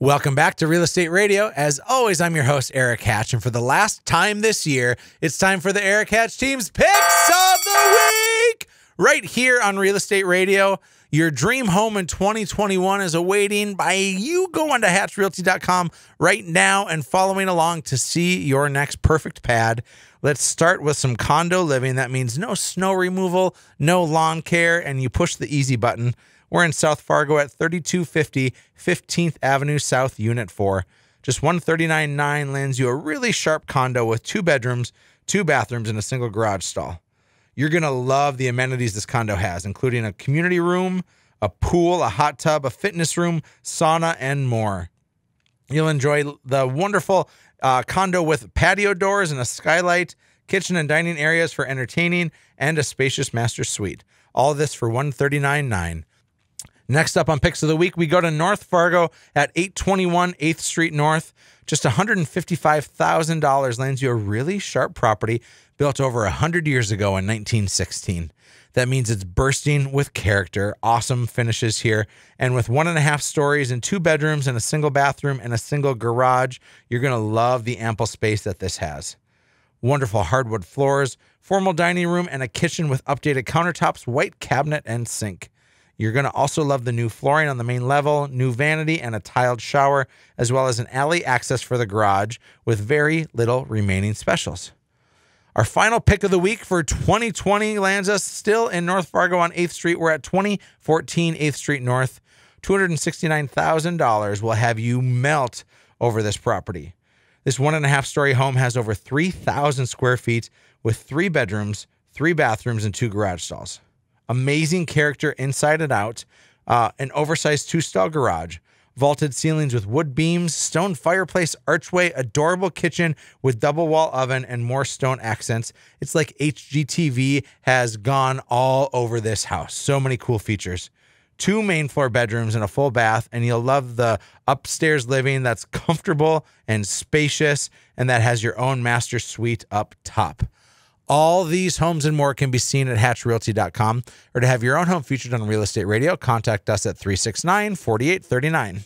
Welcome back to Real Estate Radio. As always, I'm your host, Eric Hatch. And for the last time this year, it's time for the Eric Hatch Team's Picks of the Week right here on Real Estate Radio. Your dream home in 2021 is awaiting by you going to hatchrealty.com right now and following along to see your next perfect pad. Let's start with some condo living. That means no snow removal, no lawn care, and you push the easy button. We're in South Fargo at 3250 15th Avenue South, Unit 4. Just 139.9 lands you a really sharp condo with two bedrooms, two bathrooms, and a single garage stall. You're going to love the amenities this condo has, including a community room, a pool, a hot tub, a fitness room, sauna, and more. You'll enjoy the wonderful uh, condo with patio doors and a skylight, kitchen and dining areas for entertaining, and a spacious master suite. All this for 139.9. Next up on Picks of the Week, we go to North Fargo at 821 8th Street North. Just $155,000 lands you a really sharp property built over 100 years ago in 1916. That means it's bursting with character. Awesome finishes here. And with one and a half stories and two bedrooms and a single bathroom and a single garage, you're going to love the ample space that this has. Wonderful hardwood floors, formal dining room, and a kitchen with updated countertops, white cabinet, and sink. You're going to also love the new flooring on the main level, new vanity, and a tiled shower, as well as an alley access for the garage with very little remaining specials. Our final pick of the week for 2020 lands us still in North Fargo on 8th Street. We're at 2014 8th Street North. $269,000 will have you melt over this property. This one and a half story home has over 3,000 square feet with three bedrooms, three bathrooms, and two garage stalls amazing character inside and out, uh, an oversized two stall garage, vaulted ceilings with wood beams, stone fireplace, archway, adorable kitchen with double wall oven, and more stone accents. It's like HGTV has gone all over this house. So many cool features. Two main floor bedrooms and a full bath, and you'll love the upstairs living that's comfortable and spacious and that has your own master suite up top. All these homes and more can be seen at hatchrealty.com. Or to have your own home featured on Real Estate Radio, contact us at 369 4839.